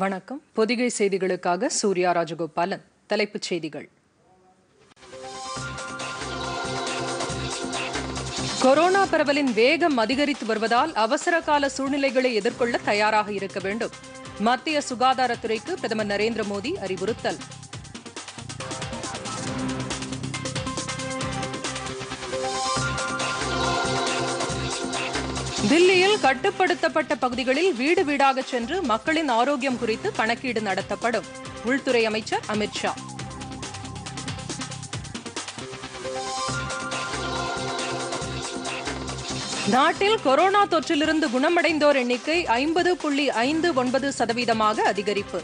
வணக்கம் பொதிகை செய்திகளுக்காக சூர்யா ராஜகோபாலன் தலைப்புச் செய்திகள் கொரோனா பரவலின் வேகம் அதிகரித்து வருவதால் அவசர கால சூழ்நிலைகளை எதிர்கொள்ள தயாராக இருக்க வேண்டும் மத்திய சுகாதாரத்துறைக்கு பிரதமர் நரேந்திர மோடி அறிவுறுத்தல் தில்லியில் கட்டுப்படுத்தப்பட்ட பகுதிகளில் வீடு வீடாக சென்று மக்களின் ஆரோக்கியம் குறித்து கணக்கீடு நடத்தப்படும் உள்துறை அமைச்சர் அமித் ஷா நாட்டில் கொரோனா தொற்றிலிருந்து குணமடைந்தோர் எண்ணிக்கை ஐம்பது புள்ளி ஐந்து ஒன்பது சதவீதமாக அதிகரிப்பு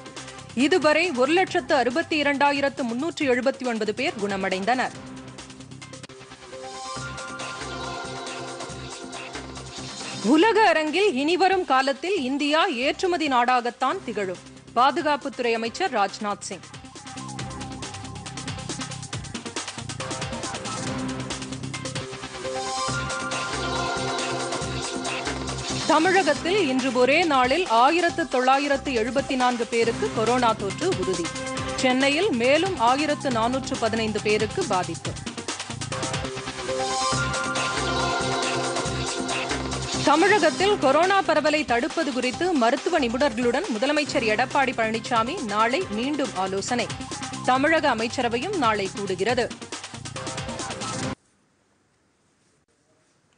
இதுவரை ஒரு லட்சத்து அறுபத்தி இரண்டாயிரத்து முன்னூற்று எழுபத்தி ஒன்பது பேர் குணமடைந்தனா் உலக அரங்கில் இனிவரும் காலத்தில் இந்தியா ஏற்றுமதி நாடாகத்தான் திகழும் பாதுகாப்புத்துறை அமைச்சர் ராஜ்நாத் சிங் தமிழகத்தில் இன்று ஒரே நாளில் ஆயிரத்து தொள்ளாயிரத்து எழுபத்தி நான்கு பேருக்கு கொரோனா தொற்று உறுதி சென்னையில் மேலும் ஆயிரத்து நானூற்று பதினைந்து பேருக்கு பாதிப்பு தமிழகத்தில் கொரோனா பரவலை தடுப்பது குறித்து மருத்துவ நிபுணர்களுடன் முதலமைச்சர் எடப்பாடி பழனிசாமி நாளை மீண்டும் ஆலோசனை தமிழக அமைச்சரவையும் நாளை கூடுகிறது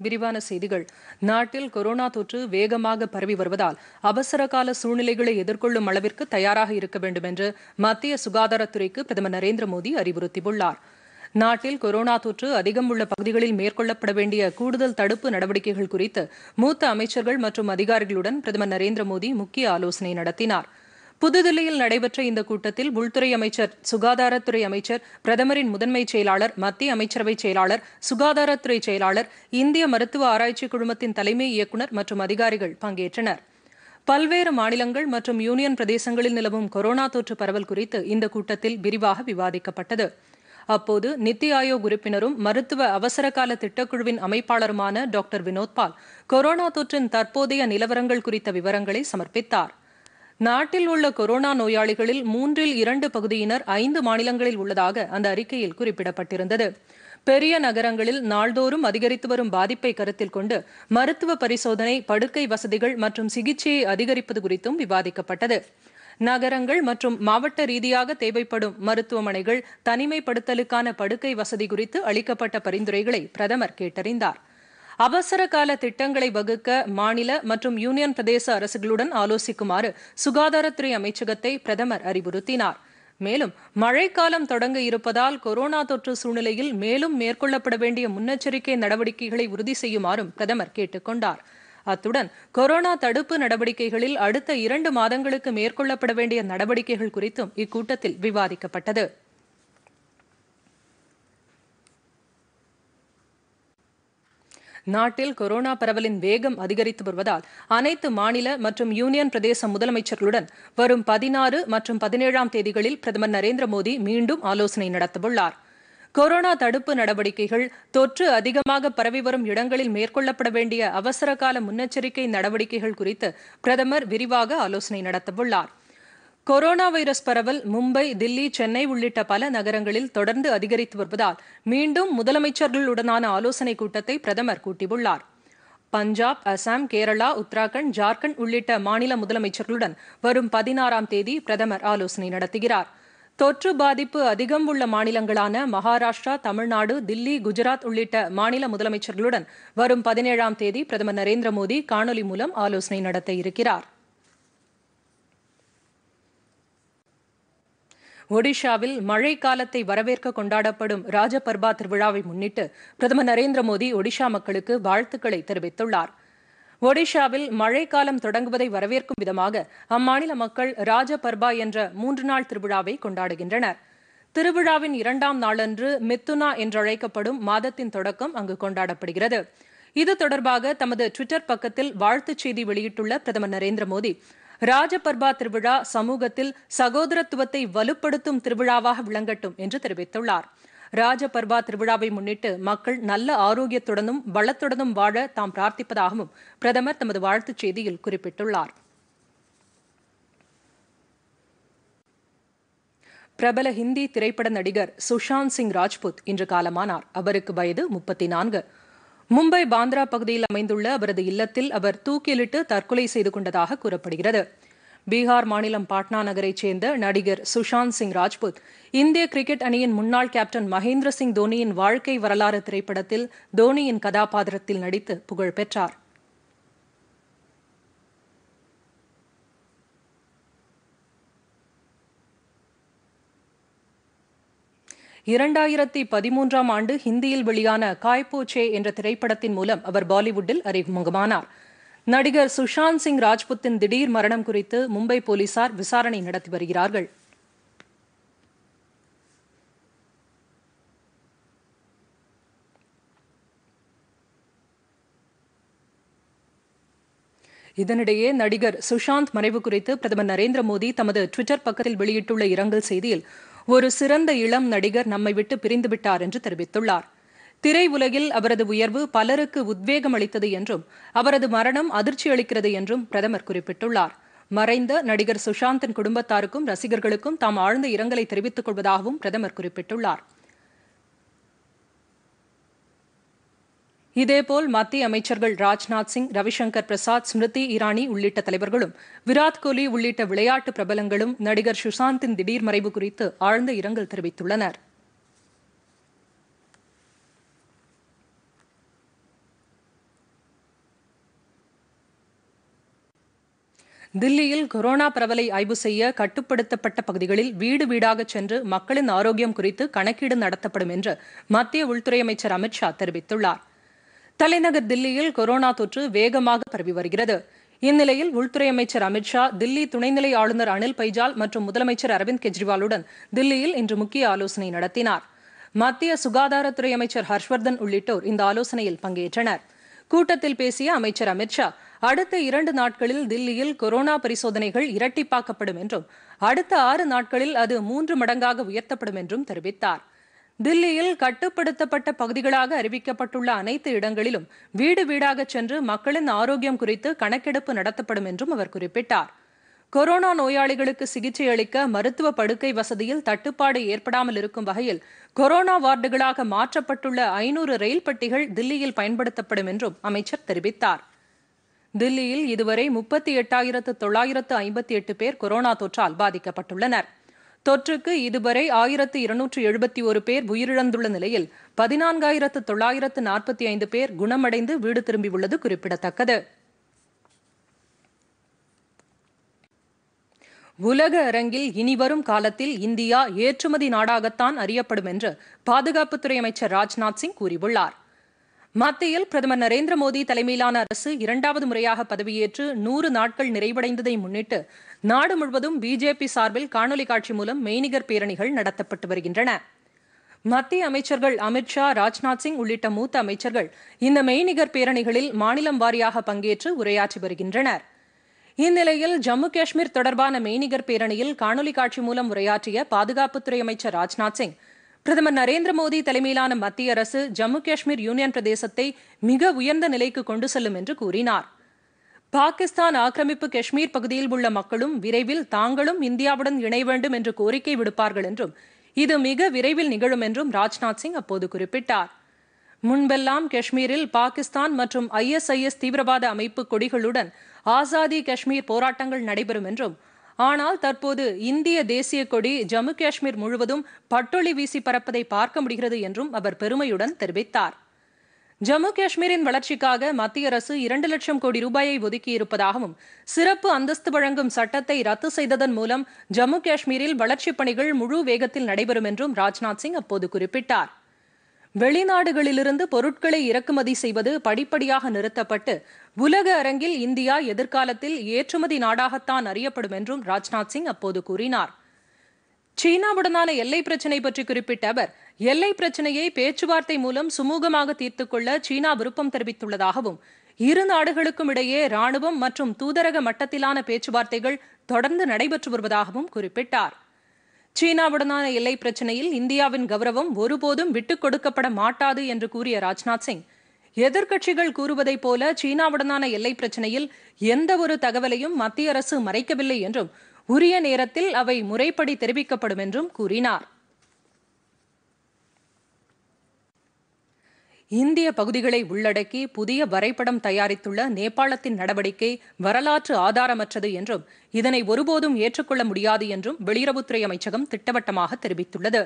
விரிவான செய்திகள் நாட்டில் கொரோனா தொற்று வேகமாக பரவி வருவதால் அவசர கால சூழ்நிலைகளை எதிர்கொள்ளும் அளவிற்கு தயாராக இருக்க வேண்டும் என்று மத்திய சுகாதாரத்துறைக்கு பிரதமர் நரேந்திர மோடி அறிவுறுத்தியுள்ளாா் நாட்டில் கொரோனா தொற்று அதிகம் உள்ள பகுதிகளில் மேற்கொள்ளப்பட வேண்டிய கூடுதல் தடுப்பு நடவடிக்கைகள் குறித்து மூத்த அமைச்சர்கள் மற்றும் அதிகாரிகளுடன் பிரதமர் நரேந்திர மோடி முக்கிய ஆலோசனை நடத்தினார் புதுதில்லியில் நடைபெற்ற இந்த கூட்டத்தில் உள்துறை அமைச்சர் சுகாதாரத்துறை அமைச்சர் பிரதமரின் முதன்மை செயலாளர் மத்திய அமைச்சரவை செயலாளர் சுகாதாரத்துறை செயலாளர் இந்திய மருத்துவ ஆராய்ச்சி குழுமத்தின் தலைமை இயக்குநர் மற்றும் அதிகாரிகள் பங்கேற்றனர் பல்வேறு மாநிலங்கள் மற்றும் யூனியன் பிரதேசங்களில் நிலவும் கொரோனா தொற்று பரவல் குறித்து இந்த கூட்டத்தில் விரிவாக விவாதிக்கப்பட்டது அப்போது நித்தி ஆயோக் உறுப்பினரும் மருத்துவ அவசரகால திட்டக்குழுவின் அமைப்பாளருமான டாக்டர் வினோத் பால் கொரோனா தொற்றின் தற்போதைய நிலவரங்கள் குறித்த விவரங்களை சமர்ப்பித்தார் நாட்டில் உள்ள கொரோனா நோயாளிகளில் மூன்றில் இரண்டு பகுதியினர் ஐந்து மாநிலங்களில் உள்ளதாக அந்த அறிக்கையில் குறிப்பிடப்பட்டிருந்தது பெரிய நகரங்களில் நாள்தோறும் அதிகரித்து வரும் பாதிப்பை கருத்தில் கொண்டு மருத்துவ பரிசோதனை படுக்கை வசதிகள் மற்றும் சிகிச்சையை அதிகரிப்பது குறித்தும் விவாதிக்கப்பட்டது நகரங்கள் மற்றும் மாவட்ட ரீதியாக தேவைப்படும் மருத்துவமனைகள் தனிமைப்படுத்தலுக்கான படுக்கை வசதி குறித்து அளிக்கப்பட்ட பரிந்துரைகளை பிரதமர் கேட்டறிந்தார் அவசர கால திட்டங்களை வகுக்க மாநில மற்றும் யூனியன் பிரதேச அரசுகளுடன் ஆலோசிக்குமாறு சுகாதாரத்துறை அமைச்சகத்தை பிரதமர் அறிவுறுத்தினார் மேலும் மழைக்காலம் தொடங்க இருப்பதால் கொரோனா தொற்று சூழ்நிலையில் மேலும் மேற்கொள்ளப்பட வேண்டிய முன்னெச்சரிக்கை நடவடிக்கைகளை உறுதி செய்யுமாறும் பிரதமர் கேட்டுக் கொண்டாா் அத்துடன் கொரோனா தடுப்பு நடவடிக்கைகளில் அடுத்த இரண்டு மாதங்களுக்கு மேற்கொள்ளப்பட வேண்டிய நடவடிக்கைகள் குறித்தும் இக்கூட்டத்தில் விவாதிக்கப்பட்டது நாட்டில் கொரோனா பரவலின் வேகம் அதிகரித்து வருவதால் அனைத்து மாநில மற்றும் யூனியன் பிரதேச முதலமைச்சர்களுடன் வரும் பதினாறு மற்றும் பதினேழாம் தேதிகளில் பிரதமர் நரேந்திர மோடி மீண்டும் ஆலோசனை நடத்தவுள்ளாா் கொரோனா தடுப்பு நடவடிக்கைகள் தொற்று அதிகமாக பரவி வரும் இடங்களில் மேற்கொள்ளப்பட வேண்டிய அவசரகால முன்னெச்சரிக்கை நடவடிக்கைகள் குறித்து பிரதமர் விரிவாக ஆலோசனை நடத்தவுள்ளார் கொரோனா வைரஸ் பரவல் மும்பை தில்லி சென்னை உள்ளிட்ட பல நகரங்களில் தொடர்ந்து அதிகரித்து வருவதால் மீண்டும் முதலமைச்சர்களுடனான ஆலோசனைக் கூட்டத்தை பிரதமர் கூட்டியுள்ளார் பஞ்சாப் அசாம் கேரளா உத்தராகண்ட் ஜார்க்கண்ட் உள்ளிட்ட மாநில முதலமைச்சர்களுடன் வரும் பதினாறாம் தேதி பிரதமர் ஆலோசனை நடத்துகிறார் தொற்று பாதிப்பு அதிகம் உள்ள மாநிலங்களான மகாராஷ்டிரா தமிழ்நாடு தில்லி குஜராத் உள்ளிட்ட மாநில முதலமைச்சர்களுடன் வரும் பதினேழாம் தேதி பிரதமர் நரேந்திர மோடி காணொலி மூலம் ஆலோசனை நடத்த இருக்கிறார் ஒடிஷாவில் மழை காலத்தை வரவேற்க கொண்டாடப்படும் ராஜபர்பா திருவிழாவை முன்னிட்டு பிரதமர் நரேந்திர மோடி ஒடிஷா மக்களுக்கு வாழ்த்துக்களை தெரிவித்துள்ளார் ஒடிஷாவில் மழைக்காலம் தொடங்குவதை வரவேற்கும் விதமாக அம்மாநில மக்கள் ராஜ பர்பா என்ற மூன்று நாள் திருவிழாவை கொண்டாடுகின்றனர் திருவிழாவின் இரண்டாம் நாளன்று மித்துனா என்றழைக்கப்படும் மாதத்தின் தொடக்கம் அங்கு கொண்டாடப்படுகிறது இது தொடர்பாக தமது டுவிட்டர் பக்கத்தில் வாழ்த்துச் செய்தி வெளியிட்டுள்ள பிரதமர் நரேந்திர மோடி ராஜபர்பா திருவிழா சமூகத்தில் சகோதரத்துவத்தை வலுப்படுத்தும் திருவிழாவாக விளங்கட்டும் என்று தெரிவித்துள்ளாா் ராஜபர்பா திருவிழாவை முன்னிட்டு மக்கள் நல்ல ஆரோக்கியத்துடனும் வளத்துடனும் வாழ தாம் பிரார்த்திப்பதாகவும் பிரதமர் தமது வாழ்த்துச் செய்தியில் குறிப்பிட்டுள்ளார் பிரபல ஹிந்தி திரைப்பட நடிகர் சுஷாந்த் சிங் ராஜ்புத் இன்று காலமானார் அவருக்கு வயது முப்பத்தி நான்கு மும்பை பாந்திரா பகுதியில் அமைந்துள்ள அவரது இல்லத்தில் அவர் தூக்கிலிட்டு தற்கொலை செய்து கொண்டதாக கூறப்படுகிறது பீகார் மாநிலம் பாட்னா நகரைச் சேர்ந்த நடிகர் சுஷாந்த் சிங் ராஜ்புத் இந்திய கிரிக்கெட் அணியின் முன்னாள் கேப்டன் மகேந்திர சிங் தோனியின் வாழ்க்கை வரலாறு திரைப்படத்தில் தோனியின் கதாபாத்திரத்தில் நடித்து புகழ் பெற்றார் இரண்டாயிரத்தி பதிமூன்றாம் ஆண்டு ஹிந்தியில் வெளியான காய்போச்சே என்ற திரைப்படத்தின் மூலம் அவர் பாலிவுட்டில் அறிமுகமானார் நடிகர் சுஷாந்த் சிங் ராஜ்புத்தின் திடீர் மரணம் குறித்து மும்பை போலீசார் விசாரணை நடத்தி வருகிறார்கள் இதனிடையே நடிகர் சுஷாந்த் மறைவு குறித்து பிரதமர் நரேந்திர மோடி தமது டுவிட்டர் பக்கத்தில் வெளியிட்டுள்ள இரங்கல் செய்தியில் ஒரு சிறந்த இளம் நடிகர் நம்மை விட்டு பிரிந்துவிட்டார் என்று தெரிவித்துள்ளார் திரையுலகில் அவரது உயர்வு பலருக்கு உத்வேகம் அளித்தது என்றும் அவரது மரணம் அதிர்ச்சி அளிக்கிறது என்றும் பிரதமர் குறிப்பிட்டுள்ளார் மறைந்த நடிகர் சுஷாந்தின் குடும்பத்தாருக்கும் ரசிகர்களுக்கும் தாம் ஆழ்ந்த இரங்கலை தெரிவித்துக் கொள்வதாகவும் பிரதமர் குறிப்பிட்டுள்ளார் இதேபோல் மத்திய அமைச்சர்கள் ராஜ்நாத் சிங் ரவிசங்கர் பிரசாத் ஸ்மிருதி இரானி உள்ளிட்ட தலைவர்களும் விராட் கோலி உள்ளிட்ட விளையாட்டு பிரபலங்களும் நடிகர் சுஷாந்தின் திடீர் மறைவு குறித்து ஆழ்ந்த இரங்கல் தெரிவித்துள்ளனா் தில்லியில் கொரோனா பரவலை ஆய்வு செய்ய கட்டுப்படுத்தப்பட்ட பகுதிகளில் வீடு வீடாக சென்று மக்களின் ஆரோக்கியம் குறித்து கணக்கீடு நடத்தப்படும் என்று மத்திய உள்துறை அமைச்சர் அமித் ஷா தெரிவித்துள்ளார் தலைநகர் தில்லியில் கொரோனா தொற்று வேகமாக பரவி வருகிறது இந்நிலையில் உள்துறை அமைச்சர் அமித் ஷா தில்லி துணைநிலை ஆளுநர் அனில் பைஜால் மற்றும் முதலமைச்சர் அரவிந்த் கெஜ்ரிவாலுடன் தில்லியில் இன்று முக்கிய ஆலோசனை நடத்தினார் மத்திய சுகாதாரத்துறை அமைச்சர் ஹர்ஷ்வர்தன் உள்ளிட்டோர் இந்த ஆலோசனையில் பங்கேற்றனா் கூட்டத்தில் பேசிய அமைச்சர் அமித்ஷா அடுத்த இரண்டு நாட்களில் தில்லியில் கொரோனா பரிசோதனைகள் இரட்டிப்பாக்கப்படும் என்றும் அடுத்த ஆறு நாட்களில் அது மூன்று மடங்காக உயர்த்தப்படும் என்றும் தெரிவித்தார் தில்லியில் கட்டுப்படுத்தப்பட்ட பகுதிகளாக அறிவிக்கப்பட்டுள்ள அனைத்து இடங்களிலும் வீடு வீடாக சென்று மக்களின் ஆரோக்கியம் குறித்து கணக்கெடுப்பு நடத்தப்படும் என்றும் அவர் குறிப்பிட்டார் கொரோனா நோயாளிகளுக்கு சிகிச்சை அளிக்க மருத்துவ படுக்கை வசதியில் தட்டுப்பாடு ஏற்படாமல் இருக்கும் வகையில் கொரோனா வார்டுகளாக மாற்றப்பட்டுள்ள ஐநூறு ரயில் பெட்டிகள் தில்லியில் பயன்படுத்தப்படும் என்றும் அமைச்சர் தெரிவித்தார் தில்லியில் இதுவரை முப்பத்தி எட்டாயிரத்து தொள்ளாயிரத்து ஐம்பத்தி எட்டு பேர் கொரோனா தொற்றால் பாதிக்கப்பட்டுள்ளனர் தொற்றுக்கு இதுவரை ஆயிரத்து இருநூற்று எழுபத்தி ஒரு பேர் உயிரிழந்துள்ள நிலையில் பதினான்காயிரத்து தொள்ளாயிரத்து நாற்பத்தி ஐந்து பேர் குணமடைந்து வீடு திரும்பியுள்ளது குறிப்பிடத்தக்கது உலக அரங்கில் இனிவரும் காலத்தில் இந்தியா ஏற்றுமதி நாடாகத்தான் அறியப்படும் என்று பாதுகாப்புத்துறை அமைச்சர் ராஜ்நாத் சிங் கூறியுள்ளார் மத்தியில் பிரதமர் நரேந்திர மோடி தலைமையிலான அரசு இரண்டாவது முறையாக பதவியேற்று நூறு நாட்கள் நிறைவடைந்ததை முன்னிட்டு நாடு முழுவதும் பிஜேபி சார்பில் காணொலி காட்சி மூலம் மெய்நிகர் பேரணிகள் நடத்தப்பட்டு வருகின்றன மத்திய அமைச்சர்கள் அமித்ஷா ராஜ்நாத் சிங் உள்ளிட்ட மூத்த அமைச்சர்கள் இந்த மெய்நிகர் பேரணிகளில் மாநிலம் வாரியாக பங்கேற்று உரையாற்றி வருகின்றனர் இந்நிலையில் ஜம்மு காஷ்மீர் தொடர்பான மெய்நிகர் பேரணியில் காணொலி காட்சி மூலம் உரையாற்றிய பாதுகாப்புத்துறை அமைச்சர் ராஜ்நாத் சிங் பிரதமர் நரேந்திர மோடி தலைமையிலான மத்திய அரசு ஜம்மு காஷ்மீர் யூனியன் பிரதேசத்தை மிக உயர்ந்த நிலைக்கு கொண்டு செல்லும் என்று கூறினார் பாகிஸ்தான் ஆக்கிரமிப்பு காஷ்மீர் பகுதியில் உள்ள மக்களும் விரைவில் தாங்களும் இந்தியாவுடன் இணை வேண்டும் என்று கோரிக்கை விடுப்பார்கள் என்றும் இது மிக விரைவில் நிகழும் என்றும் ராஜ்நாத் சிங் அப்போது குறிப்பிட்டார் முன்பெல்லாம் காஷ்மீரில் பாகிஸ்தான் மற்றும் ஐஎஸ்ஐஎஸ் தீவிரவாத அமைப்பு கொடிகளுடன் ஆசாதி காஷ்மீர் போராட்டங்கள் நடைபெறும் என்றும் ஆனால் தற்போது இந்திய தேசிய கொடி ஜம்மு காஷ்மீர் முழுவதும் பட்டொளி வீசி பறப்பதை பார்க்க முடிகிறது என்றும் அவர் பெருமையுடன் தெரிவித்தார் ஜம்மு காஷ்மீரின் வளர்ச்சிக்காக மத்திய அரசு இரண்டு லட்சம் கோடி ரூபாயை ஒதுக்கியிருப்பதாகவும் சிறப்பு அந்தஸ்து வழங்கும் சட்டத்தை ரத்து செய்ததன் மூலம் ஜம்மு காஷ்மீரில் வளர்ச்சிப் பணிகள் முழு வேகத்தில் நடைபெறும் என்றும் ராஜ்நாத் சிங் அப்போது குறிப்பிட்டார் வெளிநாடுகளிலிருந்து பொருட்களை இறக்குமதி செய்வது படிப்படியாக நிறுத்தப்பட்டு உலக அரங்கில் இந்தியா எதிர்காலத்தில் ஏற்றுமதி நாடாகத்தான் அறியப்படும் என்றும் ராஜ்நாத் சிங் அப்போது கூறினார் சீனாவுடனான எல்லை பிரச்சினை பற்றி குறிப்பிட்ட அவர் எல்லை பிரச்சினையை பேச்சுவார்த்தை மூலம் சுமூகமாக தீர்த்துக் கொள்ள சீனா விருப்பம் தெரிவித்துள்ளதாகவும் இரு நாடுகளுக்கும் இடையே ராணுவம் மற்றும் தூதரக மட்டத்திலான பேச்சுவார்த்தைகள் தொடர்ந்து நடைபெற்று வருவதாகவும் குறிப்பிட்டார் சீனாவுடனான எல்லை பிரச்சினையில் இந்தியாவின் கௌரவம் ஒருபோதும் விட்டுக் கொடுக்கப்பட மாட்டாது என்று கூறிய ராஜ்நாத் சிங் எதிர்க்கட்சிகள் கூறுவதைப் போல சீனாவுடனான எல்லை பிரச்சினையில் எந்த ஒரு தகவலையும் மத்திய அரசு மறைக்கவில்லை என்றும் உரிய நேரத்தில் அவை முறைப்படி தெரிவிக்கப்படும் என்றும் கூறினார் இந்திய பகுதிகளை உள்ளடக்கி புதிய வரைபடம் தயாரித்துள்ள நேபாளத்தின் நடவடிக்கை வரலாற்று ஆதாரமற்றது என்றும் இதனை ஒருபோதும் ஏற்றுக்கொள்ள முடியாது என்றும் வெளியுறவுத்துறை அமைச்சகம் திட்டவட்டமாக தெரிவித்துள்ளது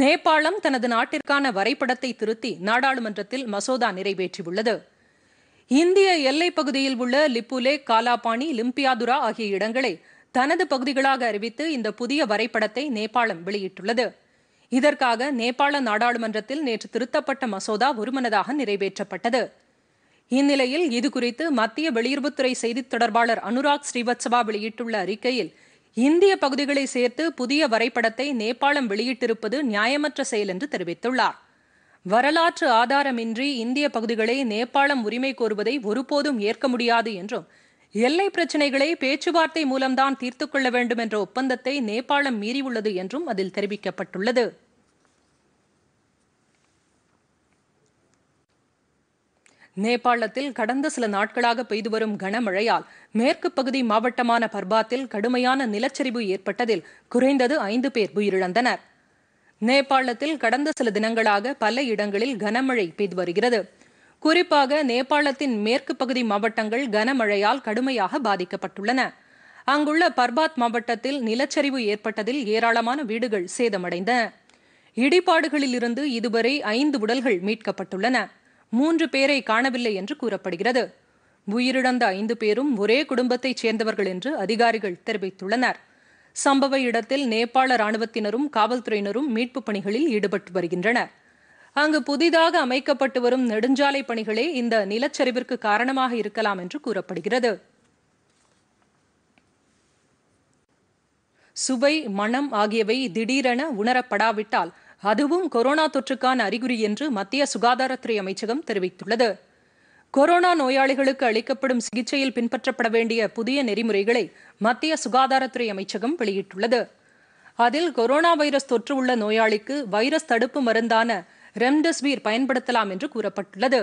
நேபாளம் தனது நாட்டிற்கான வரைபடத்தை திருத்தி நாடாளுமன்றத்தில் மசோதா நிறைவேற்றியுள்ளது இந்திய எல்லைப் பகுதியில் உள்ள லிப்புலே காலாபாணி லிம்பியாதுரா ஆகிய இடங்களை தனது பகுதிகளாக அறிவித்து இந்த புதிய வரைபடத்தை நேபாளம் வெளியிட்டுள்ளது இதற்காக நேபாள நாடாளுமன்றத்தில் நேற்று திருத்தப்பட்ட மசோதா ஒருமனதாக நிறைவேற்றப்பட்டது இந்நிலையில் இதுகுறித்து மத்திய வெளியுறவுத்துறை செய்தித் தொடர்பாளர் அனுராக் ஸ்ரீவத்சவா வெளியிட்டுள்ள அறிக்கையில் இந்திய பகுதிகளை சேர்த்து புதிய வரைபடத்தை நேபாளம் வெளியிட்டிருப்பது நியாயமற்ற செயல் என்று தெரிவித்துள்ளார் வரலாற்று ஆதாரமின்றி இந்திய பகுதிகளை நேபாளம் உரிமை கோருவதை ஒருபோதும் ஏற்க முடியாது என்றும் எல்லை பிரச்சினைகளை பேச்சுவார்த்தை மூலம்தான் தீர்த்து கொள்ள வேண்டும் என்ற ஒப்பந்தத்தை நேபாளம் மீறியுள்ளது என்றும் அதில் தெரிவிக்கப்பட்டுள்ளது நேபாளத்தில் கடந்த சில நாட்களாக பெய்து வரும் கனமழையால் மேற்கு பகுதி மாவட்டமான பர்பாத்தில் கடுமையான நிலச்சரிவு ஏற்பட்டதில் குறைந்தது ஐந்து பேர் உயிரிழந்தனர் நேபாளத்தில் கடந்த சில தினங்களாக பல இடங்களில் கனமழை பெய்து வருகிறது குறிப்பாக நேபாளத்தின் மேற்கு பகுதி மாவட்டங்கள் கனமழையால் கடுமையாக பாதிக்கப்பட்டுள்ளன அங்குள்ள பர்பாத் மாவட்டத்தில் நிலச்சரிவு ஏற்பட்டதில் ஏராளமான வீடுகள் சேதமடைந்தன இடிபாடுகளிலிருந்து இதுவரை ஐந்து உடல்கள் மீட்கப்பட்டுள்ளன மூன்று பேரை காணவில்லை என்று கூறப்படுகிறது உயிரிழந்த ஐந்து பேரும் ஒரே குடும்பத்தைச் சேர்ந்தவர்கள் என்று அதிகாரிகள் தெரிவித்துள்ளனர் சம்பவ இடத்தில் நேபாள ராணுவத்தினரும் காவல்துறையினரும் மீட்புப் பணிகளில் ஈடுபட்டு வருகின்றனர் அங்கு புதிதாக அமைக்கப்பட்டு வரும் நெடுஞ்சாலை பணிகளே இந்த நிலச்சரிவிற்கு காரணமாக இருக்கலாம் என்று கூறப்படுகிறது சுவை மனம் ஆகியவை திடீரென உணரப்படாவிட்டால் அதுவும் கொரோனா தொற்றுக்கான அறிகுறி என்று மத்திய சுகாதாரத்துறை அமைச்சகம் தெரிவித்துள்ளது கொரோனா நோயாளிகளுக்கு அளிக்கப்படும் சிகிச்சையில் பின்பற்றப்பட வேண்டிய புதிய நெறிமுறைகளை மத்திய சுகாதாரத்துறை அமைச்சகம் வெளியிட்டுள்ளது அதில் கொரோனா வைரஸ் தொற்று உள்ள நோயாளிக்கு வைரஸ் தடுப்பு மருந்தான ரெம்டெசிவிர் பயன்படுத்தலாம் என்று கூறப்பட்டுள்ளது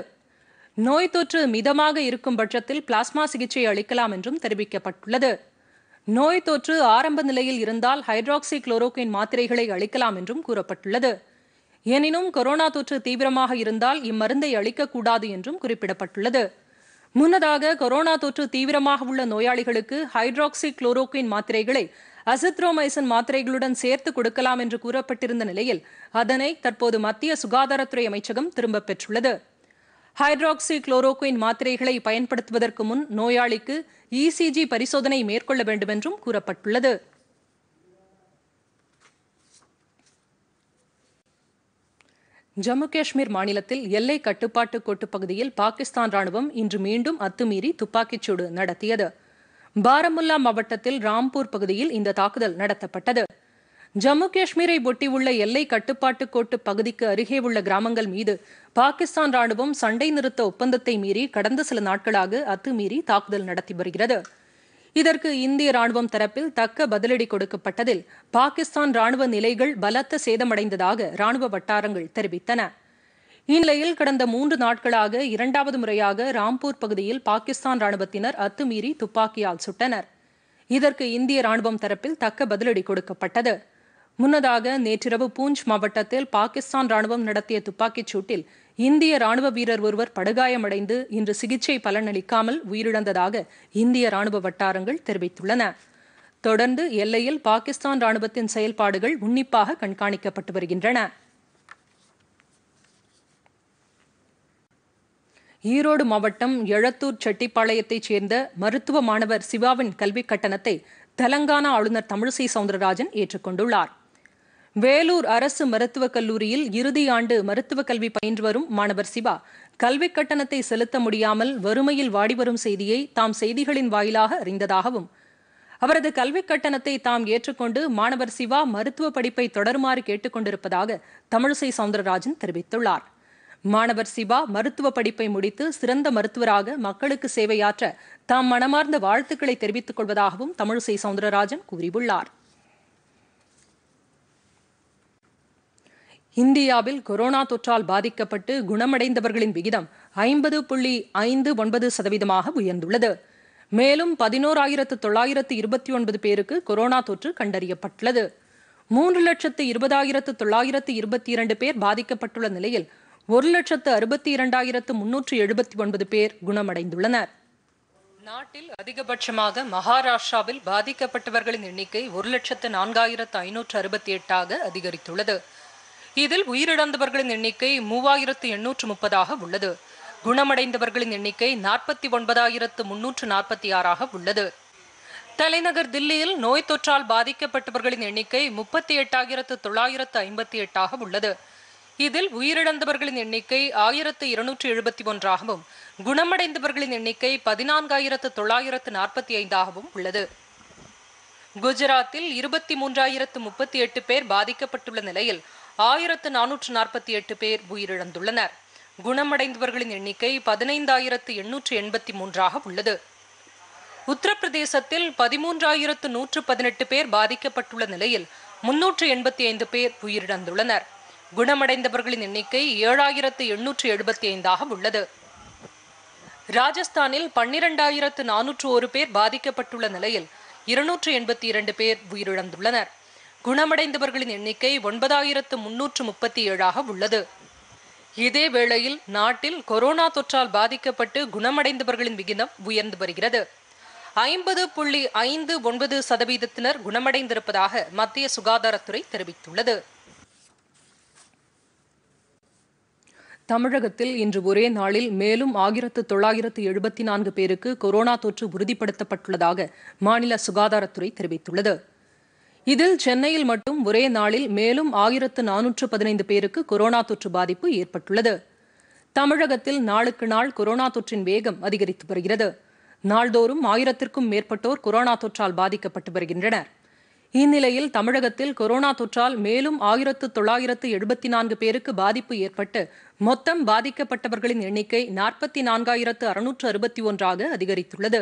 நோய் தொற்று மிதமாக இருக்கும் பட்சத்தில் பிளாஸ்மா சிகிச்சை அளிக்கலாம் என்றும் தெரிவிக்கப்பட்டுள்ளது நோய் தொற்று ஆரம்ப நிலையில் இருந்தால் ஹைட்ராக்சி குளோரோக்வின் மாத்திரைகளை அளிக்கலாம் என்றும் கூறப்பட்டுள்ளது எனினும் கொரோனா தொற்று தீவிரமாக இருந்தால் இம்மருந்தை அளிக்கக்கூடாது என்றும் குறிப்பிடப்பட்டுள்ளது முன்னதாக கொரோனா தொற்று தீவிரமாக உள்ள நோயாளிகளுக்கு ஹைட்ராக்சி குளோரோக்வின் மாத்திரைகளை அசித்ரோமைசன் மாத்திரைகளுடன் சேர்த்து கொடுக்கலாம் என்று கூறப்பட்டிருந்த நிலையில் அதனை தற்போது மத்திய சுகாதாரத்துறை அமைச்சகம் திரும்பப் பெற்றுள்ளது ஹைட்ராக்சி குளோரோகுயின் மாத்திரைகளை பயன்படுத்துவதற்கு முன் நோயாளிக்கு இசிஜி பரிசோதனை மேற்கொள்ள வேண்டும் என்றும் கூறப்பட்டுள்ளது ஜம்மு காஷ்மீர் மாநிலத்தில் எல்லை கட்டுப்பாட்டு கோட்டு பகுதியில் பாகிஸ்தான் ராணுவம் இன்று மீண்டும் அத்துமீறி துப்பாக்கிச்சூடு நடத்தியது பாரமுல்லா மாவட்டத்தில் ராம்பூர் பகுதியில் இந்த தாக்குதல் நடத்தப்பட்டது ஜம்மு காஷ்மீரை ஒட்டியுள்ள எல்லை கட்டுப்பாட்டு கோட்டு பகுதிக்கு அருகே உள்ள கிராமங்கள் மீது பாகிஸ்தான் ராணுவம் சண்டை நிறுத்த ஒப்பந்தத்தை மீறி கடந்த சில நாட்களாக அத்துமீறி தாக்குதல் நடத்தி வருகிறது இதற்கு இந்திய ராணுவம் தரப்பில் தக்க பதிலடி கொடுக்கப்பட்டதில் பாகிஸ்தான் ராணுவ நிலைகள் பலத்த சேதமடைந்ததாக ராணுவ வட்டாரங்கள் தெரிவித்தன இந்நிலையில் கடந்த மூன்று நாட்களாக இரண்டாவது முறையாக ராம்பூர் பகுதியில் பாகிஸ்தான் ராணுவத்தினர் அத்துமீறி துப்பாக்கியால் சுட்டனர் இதற்கு இந்திய ராணுவம் தரப்பில் தக்க பதிலடி கொடுக்கப்பட்டது முன்னதாக நேற்றிரவு பூஞ்ச் மாவட்டத்தில் பாகிஸ்தான் ராணுவம் நடத்திய துப்பாக்கிச் சூட்டில் இந்திய ராணுவ வீரர் ஒருவர் படுகாயமடைந்து இன்று சிகிச்சை பலனளிக்காமல் உயிரிழந்ததாக இந்திய ராணுவ வட்டாரங்கள் தெரிவித்துள்ளன தொடர்ந்து எல்லையில் பாகிஸ்தான் ராணுவத்தின் செயல்பாடுகள் உன்னிப்பாக கண்காணிக்கப்பட்டு வருகின்றன ஈரோடு மாவட்டம் எழத்தூர் செட்டிப்பாளையத்தைச் சேர்ந்த மருத்துவ மாணவர் சிவாவின் கல்விக் கட்டணத்தை தெலங்கானா ஆளுநர் தமிழிசை சவுந்தரராஜன் ஏற்றுக்கொண்டுள்ளார் வேலூர் அரசு மருத்துவக் கல்லூரியில் இறுதி ஆண்டு மருத்துவக் கல்வி பயின்று வரும் மாணவர் சிவா கல்விக் கட்டணத்தை செலுத்த முடியாமல் வறுமையில் வாடிவரும் செய்தியை தாம் செய்திகளின் வாயிலாக அறிந்ததாகவும் அவரது கல்விக் கட்டணத்தை தாம் ஏற்றுக்கொண்டு மாணவர் சிவா மருத்துவ படிப்பை தொடருமாறு கேட்டுக்கொண்டிருப்பதாக தமிழிசை சவுந்தரராஜன் தெரிவித்துள்ளார் மாணவர் சிவா மருத்துவ படிப்பை முடித்து சிறந்த மருத்துவராக மக்களுக்கு சேவையாற்ற தாம் மனமார்ந்த வாழ்த்துக்களை தெரிவித்துக் கொள்வதாகவும் தமிழிசை சவுந்தரராஜன் கூறியுள்ளார் இந்தியாவில் கொரோனா தொற்றால் பாதிக்கப்பட்டு குணமடைந்தவர்களின் விகிதம் ஐம்பது புள்ளி ஐந்து ஒன்பது சதவீதமாக உயர்ந்துள்ளது மேலும் பதினோராயிரத்து தொள்ளாயிரத்து இருபத்தி ஒன்பது பேருக்கு கொரோனா தொற்று கண்டறியப்பட்டுள்ளது மூன்று லட்சத்து இருபதாயிரத்து தொள்ளாயிரத்து இருபத்தி இரண்டு பேர் பாதிக்கப்பட்டுள்ள நிலையில் ஒரு லட்சத்து அறுபத்தி இரண்டாயிரத்து முன்னூற்று எழுபத்தி ஒன்பது பேர் குணமடைந்துள்ளனர் நாட்டில் அதிகபட்சமாக மகாராஷ்டிராவில் பாதிக்கப்பட்டவர்களின் எண்ணிக்கை ஒரு லட்சத்து நான்காயிரத்து ஐநூற்று அறுபத்தி எட்டாக அதிகரித்துள்ளது இதில் உயிரிழந்தவர்களின் எண்ணிக்கை மூவாயிரத்து எண்ணூற்று முப்பதாக உள்ளது குணமடைந்தவர்களின் எண்ணிக்கை நாற்பத்தி ஒன்பதாயிரத்து முன்னூற்று நாற்பத்தி ஆறாக உள்ளது தலைநகர் தில்லியில் நோய் தொற்றால் பாதிக்கப்பட்டவர்களின் எண்ணிக்கை முப்பத்தி எட்டாயிரத்து தொள்ளாயிரத்து ஐம்பத்தி எட்டாக உள்ளது இதில் உயிரிழந்தவர்களின் எண்ணிக்கை ஆயிரத்து இருநூற்று எழுபத்தி ஒன்றாகவும் குணமடைந்தவர்களின் எண்ணிக்கை பதினான்காயிரத்து தொள்ளாயிரத்து நாற்பத்தி ஐந்தாகவும் உள்ளது குஜராத்தில் இருபத்தி மூன்றாயிரத்து முப்பத்தி எட்டு பேர் பாதிக்கப்பட்டுள்ள நிலையில் ஆயிரத்து நானூற்று நாற்பத்தி எட்டு பேர் உயிரிழந்துள்ளனர் குணமடைந்தவர்களின் எண்ணிக்கை பதினைந்தாயிரத்து எண்ணூற்று எண்பத்தி மூன்றாக உள்ளது உத்தரப்பிரதேசத்தில் பதிமூன்றாயிரத்து நூற்று பதினெட்டு பேர் பாதிக்கப்பட்டுள்ள நிலையில் முன்னூற்று எண்பத்தி ஐந்து பேர் உயிரிழந்துள்ளனர் குணமடைந்தவர்களின் எண்ணிக்கை ஏழாயிரத்து எண்ணூற்று எழுபத்தி ஐந்தாக உள்ளது ராஜஸ்தானில் பன்னிரண்டாயிரத்து நானூற்று ஒரு பேர் பாதிக்கப்பட்டுள்ள நிலையில் இருநூற்று எண்பத்தி இரண்டு பேர் உயிரிழந்துள்ளனர் குணமடைந்தவர்களின் எண்ணிக்கை ஒன்பதாயிரத்து முன்னூற்று முப்பத்தி ஏழாக உள்ளது இதே வேளையில் நாட்டில் கொரோனா தொற்றால் பாதிக்கப்பட்டு குணமடைந்தவர்களின் விகிதம் உயர்ந்து வருகிறது ஐம்பது புள்ளி ஐந்து ஒன்பது சதவீதத்தினர் குணமடைந்திருப்பதாக மத்திய சுகாதாரத்துறை தெரிவித்துள்ளது தமிழகத்தில் இன்று ஒரே நாளில் மேலும் ஆயிரத்து தொள்ளாயிரத்து எழுபத்தி நான்கு பேருக்கு கொரோனா தொற்று உறுதிப்படுத்தப்பட்டுள்ளதாக மாநில சுகாதாரத்துறை தெரிவித்துள்ளது இதில் சென்னையில் மட்டும் ஒரே நாளில் மேலும் ஆயிரத்து நானூற்று பதினைந்து பேருக்கு கொரோனா தொற்று பாதிப்பு ஏற்பட்டுள்ளது தமிழகத்தில் நாளுக்கு நாள் கொரோனா தொற்றின் வேகம் அதிகரித்து வருகிறது நாள்தோறும் ஆயிரத்திற்கும் மேற்பட்டோர் கொரோனா தொற்றால் பாதிக்கப்பட்டு வருகின்றனர் இந்நிலையில் தமிழகத்தில் கொரோனா தொற்றால் மேலும் ஆயிரத்து தொள்ளாயிரத்து எழுபத்தி நான்கு பேருக்கு பாதிப்பு ஏற்பட்டு மொத்தம் பாதிக்கப்பட்டவர்களின் எண்ணிக்கை நாற்பத்தி நான்காயிரத்து அறுநூற்று அறுபத்தி ஒன்றாக அதிகரித்துள்ளது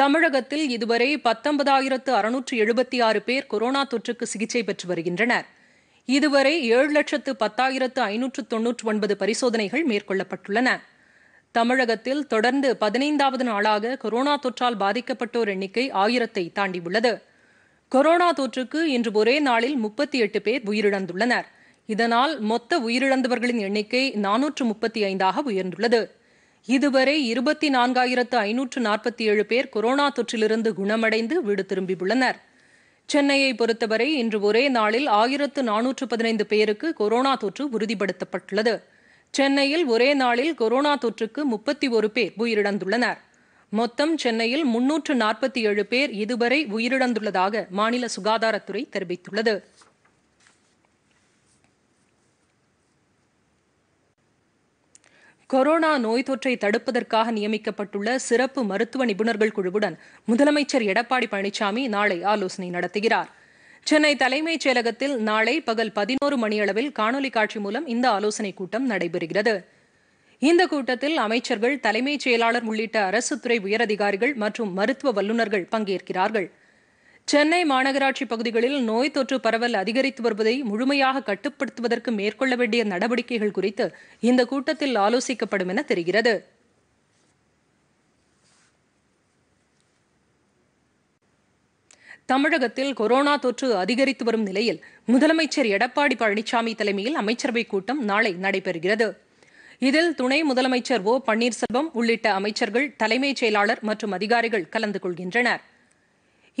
தமிழகத்தில் இதுவரை பத்தொன்பதாயிரத்து அறுநூற்று எழுபத்தி ஆறு பேர் கொரோனா தொற்றுக்கு சிகிச்சை பெற்று வருகின்றனர் இதுவரை ஏழு லட்சத்து பத்தாயிரத்து ஐநூற்று தொன்னூற்று ஒன்பது பரிசோதனைகள் மேற்கொள்ளப்பட்டுள்ளன தமிழகத்தில் தொடர்ந்து பதினைந்தாவது நாளாக கொரோனா தொற்றால் பாதிக்கப்பட்டோர் எண்ணிக்கை ஆயிரத்தை தாண்டியுள்ளது கொரோனா தொற்றுக்கு இன்று ஒரே நாளில் முப்பத்தி எட்டு பேர் உயிரிழந்துள்ளனர் இதனால் மொத்த உயிரிழந்தவர்களின் எண்ணிக்கை நானூற்று முப்பத்தி ஐந்தாக உயர்ந்துள்ளது இதுவரை இருபத்தி நான்காயிரத்து ஐநூற்று நாற்பத்தி ஏழு பேர் கொரோனா தொற்றிலிருந்து குணமடைந்து வீடு திரும்பியுள்ளனர் சென்னையை பொறுத்தவரை இன்று ஒரே நாளில் ஆயிரத்து நானூற்று பதினைந்து பேருக்கு கொரோனா தொற்று உறுதிப்படுத்தப்பட்டுள்ளது சென்னையில் ஒரே நாளில் கொரோனா தொற்றுக்கு முப்பத்தி ஒரு பேர் உயிரிழந்துள்ளனர் மொத்தம் சென்னையில் முன்னூற்று நாற்பத்தி ஏழு பேர் இதுவரை உயிரிழந்துள்ளதாக மாநில சுகாதாரத்துறை தெரிவித்துள்ளது கொரோனா நோய் தொற்றை தடுப்பதற்காக நியமிக்கப்பட்டுள்ள சிறப்பு மருத்துவ நிபுணர்கள் குழுவுடன் முதலமைச்சர் எடப்பாடி பழனிசாமி நாளை ஆலோசனை நடத்துகிறார் சென்னை தலைமைச் செயலகத்தில் நாளை பகல் பதினோரு மணியளவில் காணொலி காட்சி மூலம் இந்த ஆலோசனைக் கூட்டம் நடைபெறுகிறது இந்த கூட்டத்தில் அமைச்சர்கள் தலைமைச் செயலாளர் உள்ளிட்ட அரசு துறை உயரதிகாரிகள் மற்றும் மருத்துவ வல்லுநர்கள் பங்கேற்கிறார்கள் சென்னை மாநகராட்சி பகுதிகளில் நோய் தொற்று பரவல் அதிகரித்து வருவதை முழுமையாக கட்டுப்படுத்துவதற்கு மேற்கொள்ள வேண்டிய நடவடிக்கைகள் குறித்து இந்த கூட்டத்தில் ஆலோசிக்கப்படும் என தெரிகிறது தமிழகத்தில் கொரோனா தொற்று அதிகரித்து வரும் நிலையில் முதலமைச்சர் எடப்பாடி பழனிசாமி தலைமையில் அமைச்சரவைக் கூட்டம் நாளை நடைபெறுகிறது இதில் துணை முதலமைச்சர் ஓ பன்னீர்செல்வம் உள்ளிட்ட அமைச்சர்கள் தலைமைச் செயலாளர் மற்றும் அதிகாரிகள் கலந்து கொள்கின்றனர்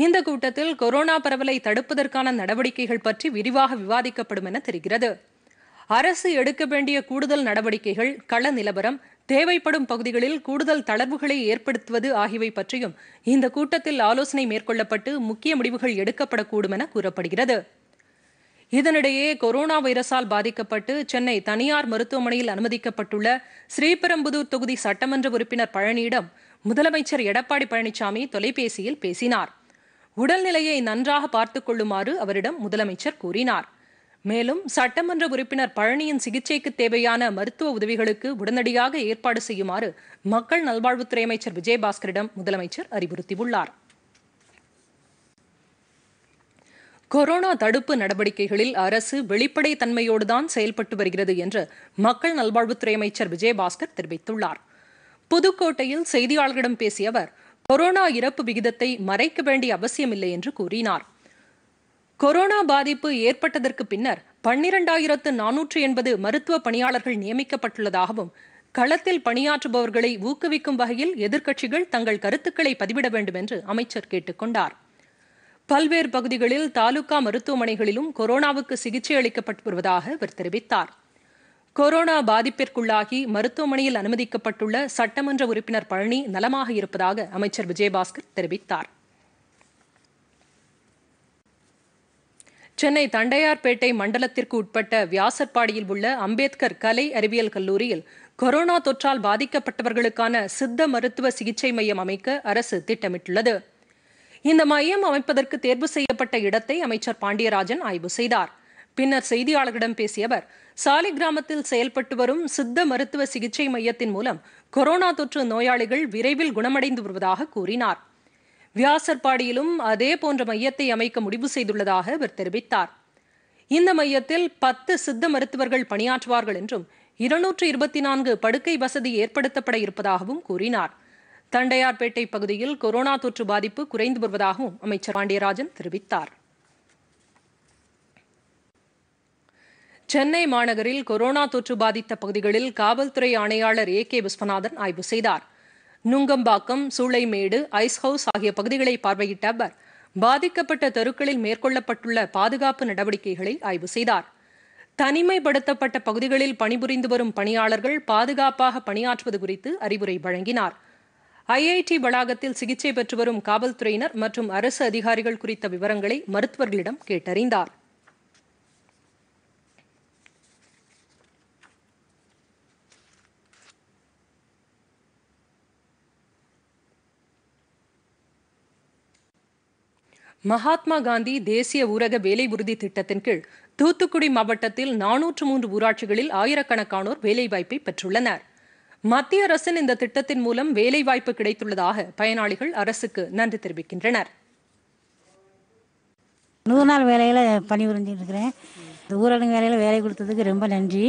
இந்த கூட்டத்தில் கொரோனா பரவலை தடுப்பதற்கான நடவடிக்கைகள் பற்றி விரிவாக விவாதிக்கப்படும் என தெரிகிறது அரசு எடுக்க வேண்டிய கூடுதல் நடவடிக்கைகள் கள நிலவரம் தேவைப்படும் பகுதிகளில் கூடுதல் தளர்வுகளை ஏற்படுத்துவது ஆகியவை பற்றியும் இந்த கூட்டத்தில் ஆலோசனை மேற்கொள்ளப்பட்டு முக்கிய முடிவுகள் எடுக்கப்படக்கூடும் என கூறப்படுகிறது இதனிடையே கொரோனா வைரசால் பாதிக்கப்பட்டு சென்னை தனியார் மருத்துவமனையில் அனுமதிக்கப்பட்டுள்ள ஸ்ரீபெரும்புதூர் தொகுதி சட்டமன்ற உறுப்பினர் பழனியிடம் முதலமைச்சர் எடப்பாடி பழனிசாமி தொலைபேசியில் பேசினார் உடல்நிலையை நன்றாக பார்த்து கொள்ளுமாறு அவரிடம் முதலமைச்சர் கூறினார் மேலும் சட்டமன்ற உறுப்பினர் பழனியின் சிகிச்சைக்கு தேவையான மருத்துவ உதவிகளுக்கு உடனடியாக ஏற்பாடு செய்யுமாறு மக்கள் நல்வாழ்வுத்துறை அமைச்சர் விஜயபாஸ்கரிடம் முதலமைச்சர் அறிவுறுத்தியுள்ளார் கொரோனா தடுப்பு நடவடிக்கைகளில் அரசு வெளிப்படை தன்மையோடுதான் செயல்பட்டு வருகிறது என்று மக்கள் நல்வாழ்வுத்துறை அமைச்சர் விஜயபாஸ்கர் தெரிவித்துள்ளார் புதுக்கோட்டையில் செய்தியாளர்களிடம் பேசிய அவர் கொரோனா இறப்பு விகிதத்தை மறைக்க வேண்டிய அவசியமில்லை என்று கூறினார் கொரோனா பாதிப்பு ஏற்பட்டதற்கு பின்னர் பன்னிரண்டாயிரத்து நானூற்று எண்பது மருத்துவ பணியாளர்கள் நியமிக்கப்பட்டுள்ளதாகவும் களத்தில் பணியாற்றுபவர்களை ஊக்குவிக்கும் வகையில் எதிர்க்கட்சிகள் தங்கள் கருத்துக்களை பதிவிட வேண்டும் என்று அமைச்சர் கேட்டுக்கொண்டார் பல்வேறு பகுதிகளில் தாலுகா மருத்துவமனைகளிலும் கொரோனாவுக்கு சிகிச்சை அளிக்கப்பட்டு வருவதாக அவர் தெரிவித்தார் கொரோனா பாதிப்பிற்குள்ளாகி மருத்துவமனையில் அனுமதிக்கப்பட்டுள்ள சட்டமன்ற உறுப்பினர் பழனி நலமாக இருப்பதாக அமைச்சர் விஜயபாஸ்கர் தெரிவித்தார் சென்னை தண்டையார்பேட்டை மண்டலத்திற்கு உட்பட்ட வியாசர்பாடியில் உள்ள அம்பேத்கர் கலை அறிவியல் கல்லூரியில் கொரோனா தொற்றால் பாதிக்கப்பட்டவர்களுக்கான சித்த மருத்துவ சிகிச்சை மையம் அமைக்க அரசு திட்டமிட்டுள்ளது இந்த மையம் அமைப்பதற்கு தேர்வு செய்யப்பட்ட இடத்தை அமைச்சர் பாண்டியராஜன் ஆய்வு செய்தார் பின்னர் செய்தியாளர்களிடம் பேசிய அவர் சாலை கிராமத்தில் செயல்பட்டு வரும் சித்த மருத்துவ சிகிச்சை மையத்தின் மூலம் கொரோனா தொற்று நோயாளிகள் விரைவில் குணமடைந்து வருவதாக கூறினார் வியாசர்பாடியிலும் அதே போன்ற மையத்தை அமைக்க முடிவு செய்துள்ளதாக அவர் தெரிவித்தார் இந்த மையத்தில் பத்து சித்த மருத்துவர்கள் பணியாற்றுவார்கள் என்றும் இருநூற்று இருபத்தி நான்கு படுக்கை வசதி ஏற்படுத்தப்பட இருப்பதாகவும் கூறினார் தண்டையார்பேட்டை பகுதியில் கொரோனா தொற்று பாதிப்பு குறைந்து வருவதாகவும் அமைச்சர் பாண்டியராஜன் தெரிவித்தார் சென்னை மாநகரில் கொரோனா தொற்று பாதித்த பகுதிகளில் காவல்துறை ஆணையாளர் ஏ கே விஸ்வநாதன் ஆய்வு செய்தார் நுங்கம்பாக்கம் சூளைமேடு ஐஸ் ஹவுஸ் ஆகிய பகுதிகளை பார்வையிட்ட அவர் பாதிக்கப்பட்ட தெருக்களில் மேற்கொள்ளப்பட்டுள்ள பாதுகாப்பு நடவடிக்கைகளை ஆய்வு செய்தார் தனிமைப்படுத்தப்பட்ட பகுதிகளில் பணிபுரிந்து வரும் பணியாளர்கள் பாதுகாப்பாக பணியாற்றுவது குறித்து அறிவுரை வழங்கினார் ஐஐடி வளாகத்தில் சிகிச்சை பெற்று வரும் காவல்துறையினர் மற்றும் அரசு அதிகாரிகள் குறித்த விவரங்களை மருத்துவர்களிடம் கேட்டறிந்தார் மகாத்மா காந்தி தேசிய ஊரக வேலை உறுதி திட்டத்தின் கீழ் தூத்துக்குடி மாவட்டத்தில் நானூற்று மூன்று ஊராட்சிகளில் ஆயிரக்கணக்கானோர் வேலைவாய்ப்பை பெற்றுள்ளனர் மத்திய அரசின் இந்த திட்டத்தின் மூலம் வேலைவாய்ப்பு கிடைத்துள்ளதாக பயனாளிகள் அரசுக்கு நன்றி தெரிவிக்கின்றனர் நூறு நாள் வேலையில் பணி இருக்கிறேன் ஊரடங்கு வேலையில் வேலை கொடுத்ததுக்கு ரொம்ப நன்றி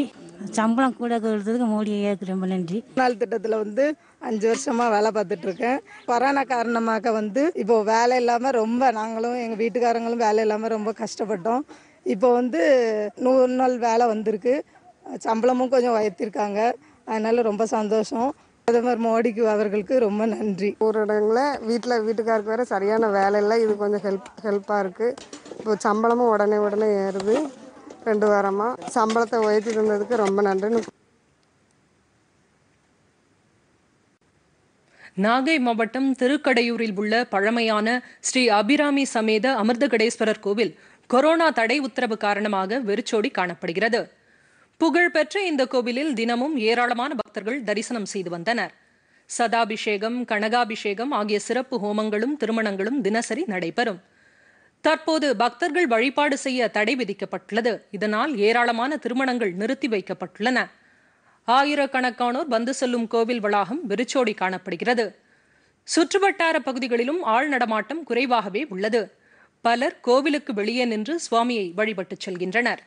சம்பளம் கூட கொடுத்ததுக்கு மோடி ரொம்ப நன்றி நாள் திட்டத்தில் வந்து அஞ்சு வருஷமாக வேலை பார்த்துட்ருக்கேன் கொரோனா காரணமாக வந்து இப்போ வேலை இல்லாமல் ரொம்ப நாங்களும் எங்கள் வீட்டுக்காரங்களும் வேலை இல்லாமல் ரொம்ப கஷ்டப்பட்டோம் இப்போ வந்து நூறு நாள் வேலை வந்திருக்கு சம்பளமும் கொஞ்சம் உயர்த்திருக்காங்க அதனால் ரொம்ப சந்தோஷம் பிரதமர் மோடிக்கு அவர்களுக்கு ரொம்ப நன்றி ஊரடங்கில் வீட்டில் வீட்டுக்காருக்கு வேறு சரியான வேலை இல்லை இது கொஞ்சம் ஹெல்ப் ஹெல்ப்பாக இருக்குது இப்போ சம்பளமும் உடனே உடனே ஏறுது ரெண்டு வாரமாக சம்பளத்தை உயர்த்தி தந்ததுக்கு ரொம்ப நன்றி நாகை மாவட்டம் திருக்கடையூரில் உள்ள பழமையான ஸ்ரீ அபிராமி சமேத அமிர்தகடேஸ்வரர் கோவில் கொரோனா தடை உத்தரவு காரணமாக வெறிச்சோடி காணப்படுகிறது புகழ்பெற்ற இந்த கோவிலில் தினமும் ஏராளமான பக்தர்கள் தரிசனம் செய்து வந்தனர் சதாபிஷேகம் கனகாபிஷேகம் ஆகிய சிறப்பு ஹோமங்களும் திருமணங்களும் தினசரி நடைபெறும் தற்போது பக்தர்கள் வழிபாடு செய்ய தடை விதிக்கப்பட்டுள்ளது இதனால் ஏராளமான திருமணங்கள் நிறுத்தி வைக்கப்பட்டுள்ளன ஆயிரக்கணக்கானோர் வந்து செல்லும் கோவில் வளாகம் வெறிச்சோடி காணப்படுகிறது சுற்றுவட்டார பகுதிகளிலும் ஆள் நடமாட்டம் குறைவாகவே உள்ளது பலர் கோவிலுக்கு வெளியே நின்று சுவாமியை வழிபட்டுச் செல்கின்றனர்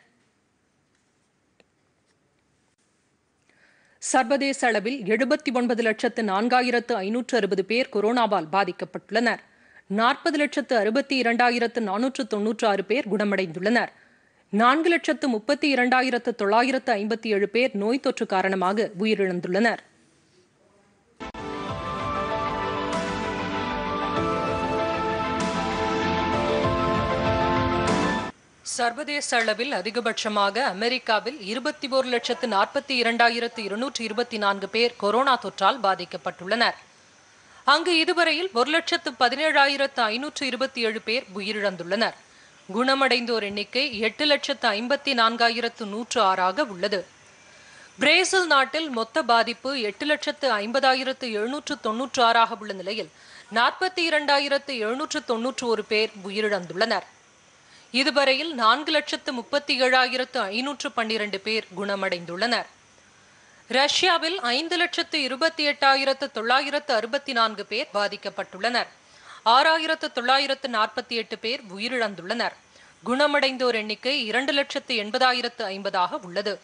சர்வதேச அளவில் எழுபத்தி ஒன்பது லட்சத்து நான்காயிரத்து ஐநூற்று அறுபது பேர் கொரோனாவால் பாதிக்கப்பட்டுள்ளனர் நாற்பது லட்சத்து அறுபத்தி இரண்டாயிரத்து நானூற்று தொன்னூற்று ஆறு பேர் குணமடைந்துள்ளனர் நான்கு லட்சத்து முப்பத்தி இரண்டாயிரத்து தொள்ளாயிரத்து ஐம்பத்தி ஏழு பேர் நோய் தொற்று காரணமாக உயிரிழந்துள்ளனர் சர்வதேச அளவில் அதிகபட்சமாக அமெரிக்காவில் இருபத்தி ஒரு லட்சத்து நாற்பத்தி இரண்டாயிரத்து இருநூற்றி இருபத்தி நான்கு பேர் கொரோனா தொற்றால் பாதிக்கப்பட்டுள்ளனர் அங்கு இதுவரையில் ஒரு லட்சத்து பதினேழாயிரத்து ஐநூற்று இருபத்தி ஏழு பேர் உயிரிழந்துள்ளனர் குணமடைந்தோர் எண்ணிக்கை எட்டு லட்சத்து ஐம்பத்தி நான்காயிரத்து நூற்று ஆறாக உள்ளது பிரேசில் நாட்டில் மொத்த பாதிப்பு எட்டு லட்சத்து ஐம்பதாயிரத்து எழுநூற்று தொன்னூற்று ஆறாக உள்ள நிலையில் நாற்பத்தி இரண்டாயிரத்து எழுநூற்று தொன்னூற்று ஒரு பேர் உயிரிழந்துள்ளனர் இதுவரையில் நான்கு லட்சத்து முப்பத்தி ஏழாயிரத்து ஐநூற்று பன்னிரண்டு பேர் குணமடைந்துள்ளனர் ரஷ்யாவில் ஐந்து லட்சத்து இருபத்தி எட்டாயிரத்து தொள்ளாயிரத்து அறுபத்தி நான்கு பேர் பாதிக்கப்பட்டுள்ளனர் ஆறாயிரத்து தொள்ளாயிரத்து நாற்பத்தி எட்டு பேர் உயிரிழந்துள்ளனர் குணமடைந்தோர் எண்ணிக்கை இரண்டு லட்சத்து எண்பதாயிரத்து ஐம்பதாக உள்ளது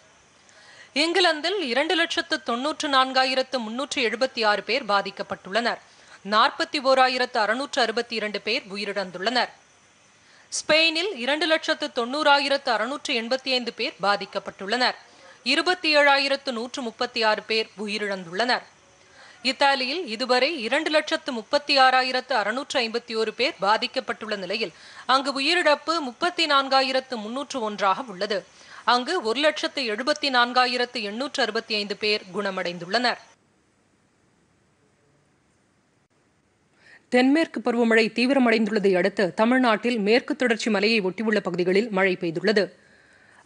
இங்கிலாந்தில் இரண்டு லட்சத்து தொன்னூற்று நான்காயிரத்து முன்னூற்று எழுபத்தி ஆறு பேர் பாதிக்கப்பட்டுள்ளனர் நாற்பத்தி ஓராயிரத்து அறுநூற்று அறுபத்தி இரண்டு பேர் உயிரிழந்துள்ளனர் ஸ்பெயினில் இரண்டு லட்சத்து தொண்ணூறாயிரத்து அறுநூற்று எண்பத்தி ஐந்து பேர் பாதிக்கப்பட்டுள்ளனர் இருபத்தி ஏழாயிரத்து நூற்று முப்பத்தி ஆறு பேர் உயிரிழந்துள்ளனர் இத்தாலியில் இதுவரை இரண்டு லட்சத்து முப்பத்தி ஆறாயிரத்து அறுநூற்று ஐம்பத்தி ஒரு பேர் பாதிக்கப்பட்டுள்ள நிலையில் அங்கு உயிரிழப்பு முப்பத்தி நான்காயிரத்து முன்னூற்று ஒன்றாக உள்ளது அங்கு ஒரு லட்சத்து எழுபத்தி நான்காயிரத்து எண்ணூற்று அறுபத்தி ஐந்து பேர் குணமடைந்துள்ளனர் தென்மேற்கு பருவமழை தீவிரமடைந்துள்ளதை அடுத்து தமிழ்நாட்டில் மேற்கு தொடர்ச்சி மலையை ஒட்டியுள்ள பகுதிகளில் மழை பெய்துள்ளது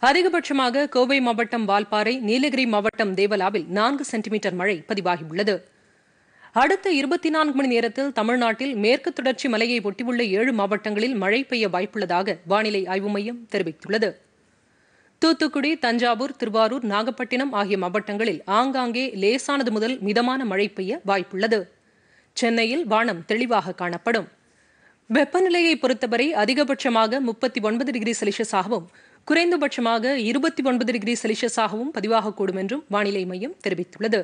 அதிகபட்சமாக கோவை மாவட்டம் வால்பாறை நீலகிரி மாவட்டம் தேவலாவில் நான்கு சென்டிமீட்டர் மழை பதிவாகியுள்ளது அடுத்த இருபத்தி நான்கு மணி நேரத்தில் தமிழ்நாட்டில் மேற்கு தொடர்ச்சி மலையை ஒட்டியுள்ள ஏழு மாவட்டங்களில் மழை பெய்ய வாய்ப்புள்ளதாக வானிலை ஆய்வு மையம் தெரிவித்துள்ளது தூத்துக்குடி தஞ்சாவூர் திருவாரூர் நாகப்பட்டினம் ஆகிய மாவட்டங்களில் ஆங்காங்கே லேசானது முதல் மிதமான மழை பெய்ய வாய்ப்புள்ளது சென்னையில் வானம் தெளிவாக காணப்படும் வெப்பநிலையை பொறுத்தவரை அதிகபட்சமாக முப்பத்தி ஒன்பது டிகிரி செல்சியஸாகவும் குறைந்தபட்சமாக இருபத்தி ஒன்பது டிகிரி செல்சியஸாகவும் பதிவாகக்கூடும் என்றும் வானிலை மையம் தெரிவித்துள்ளது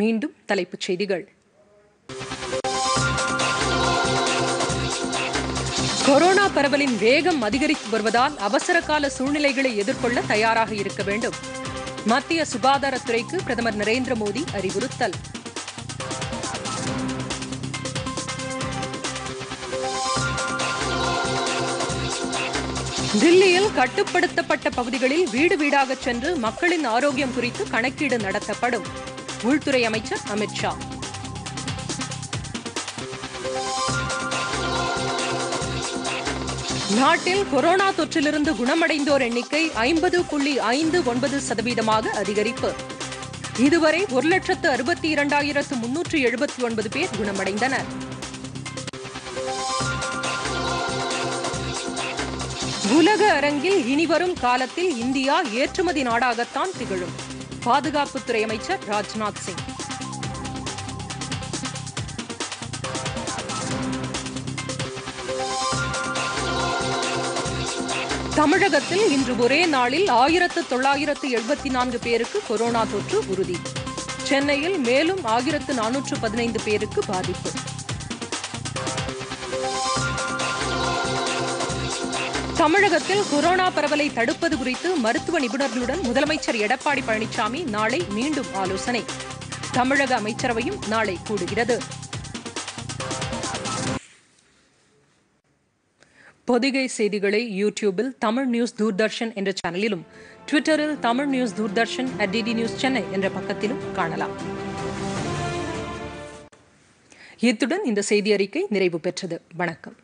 மீண்டும் தலைப்புச் செய்திகள் கொரோனா பரவலின் வேகம் அதிகரித்து வருவதால் அவசர கால சூழ்நிலைகளை எதிர்கொள்ள தயாராக இருக்க வேண்டும் மத்திய சுகாதாரத்துறைக்கு பிரதமர் நரேந்திர மோடி அறிவுறுத்தல் தில்லியில் கட்டுப்படுத்தப்பட்ட பகுதிகளில் வீடு வீடாக சென்று மக்களின் ஆரோக்கியம் குறித்து கணக்கீடு நடத்தப்படும் உள்துறை அமைச்சர் அமித்ஷா நாட்டில் கொரோனா தொற்றிலிருந்து குணமடைந்தோர் எண்ணிக்கை ஐம்பது புள்ளி ஐந்து ஒன்பது சதவீதமாக அதிகரிப்பு இதுவரை ஒரு லட்சத்து அறுபத்தி இரண்டாயிரத்து முன்னூற்று எழுபத்தி ஒன்பது பேர் குணமடைந்தனர் உலக அரங்கில் இனிவரும் காலத்தில் இந்தியா ஏற்றுமதி நாடாகத்தான் திகழும் பாதுகாப்புத்துறை அமைச்சர் ராஜ்நாத் சிங் தமிழகத்தில் இன்று ஒரே நாளில் ஆயிரத்து தொள்ளாயிரத்து எழுபத்தி நான்கு பேருக்கு கொரோனா தொற்று உறுதி சென்னையில் மேலும் ஆயிரத்து நானூற்று பதினைந்து பேருக்கு பாதிப்பு தமிழகத்தில் கொரோனா பரவலை தடுப்பது குறித்து மருத்துவ நிபுணர்களுடன் முதலமைச்சர் எடப்பாடி பழனிசாமி நாளை மீண்டும் ஆலோசனை தமிழக அமைச்சரவையும் நாளை கூடுகிறது பொதிகை செய்திகளை யூடியூபில் தமிழ் நியூஸ் தூர்தர்ஷன் என்ற சேனலிலும் ட்விட்டரில் Tamil news Doordarshan at DD news Chennai என்ற பக்கத்திலும் காணலாம் இத்துடன் இந்த செய்தி அறிக்கை நிறைவு பெற்றது வணக்கம்